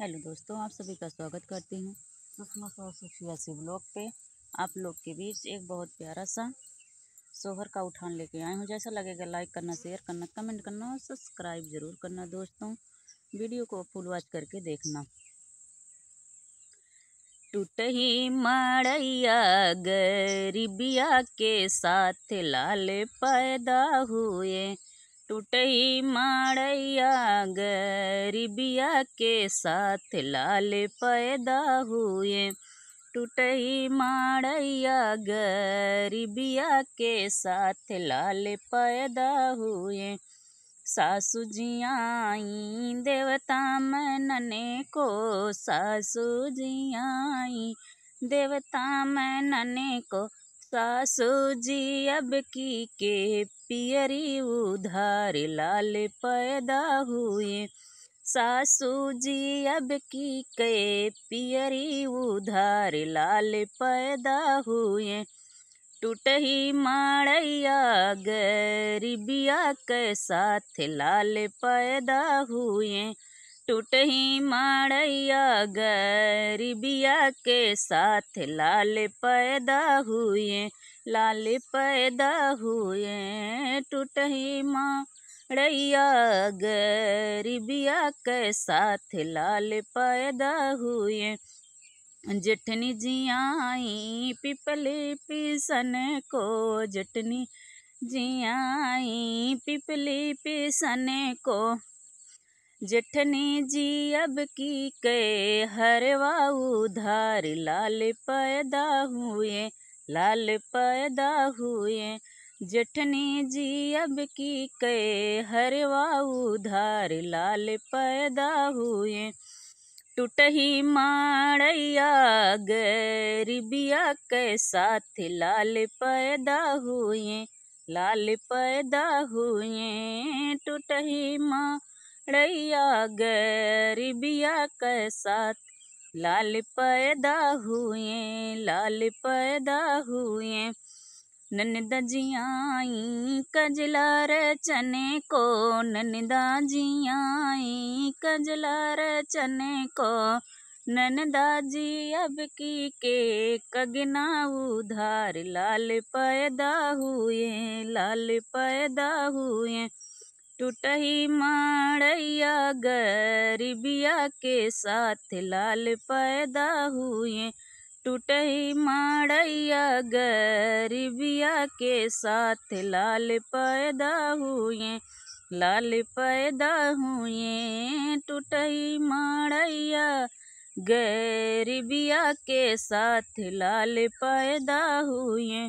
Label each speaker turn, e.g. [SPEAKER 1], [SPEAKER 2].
[SPEAKER 1] hello दोस्तों आप सभी का स्वागत करती हूँ सुषमा ब्लॉग पे आप लोग के बीच एक बहुत प्यारा सा सोहर का उठान लेके आए हूँ जैसा लगेगा लाइक करना शेयर करना कमेंट करना और सब्सक्राइब ज़रूर करना दोस्तों वीडियो को फुल वॉच करके देखना टूट ही मड़ैया गरीबिया के साथ लाल पैदा हुए टूटई माड़ैया गरीबिया के साथ लाल पैदा हुए टूटई माड़ैया गरीबिया के साथ लाल पैदा हुए सासू जी आई देवता मनने को सासू जी आई देवता मनने को सासू जी अब की के पियरी उधार लाल पैदा हुए सासू जी अब की के पियरी उधार लाल पैदा हुए टूटही माड़ैया गरीबिया के साथ लाल पैदा हुए ही माड़ैया गरीबिया के साथ लाल पैदा हुए लाल पैदा हुए टूट ही माड़ैया गरीबिया के साथ लाल पैदा हुए जटनी आई पिपली पीसन को जिया आई पिपली पीसन को जेठनी जी अब की हर हरवा उधार लाल पैदा हुए लाल पैदा हुए जेठनी जी अब की हर हरवा उधार लाल पैदा हुए टूटही माड़ैया गरीबिया के साथ लाल पैदा हुए लाल पैदा हुए टूटही माँ रैया गरीबिया के साथ लाल पैदा हुए लाल पैदा हुए ननदाजियाई कजला रे चने को ननदाजियाई कजला रे चने को जी अब की के कगना उधार लाल पैदा हुए लाल पैदा हुए टूटही मड़ैया गरीबिया के साथ लाल पैदा हुए टूटही मड़ैया गरीबिया के साथ लाल पैदा हुए लाल पैदा हुए टूटही मड़ैया गरीबिया के साथ लाल पैदा हुए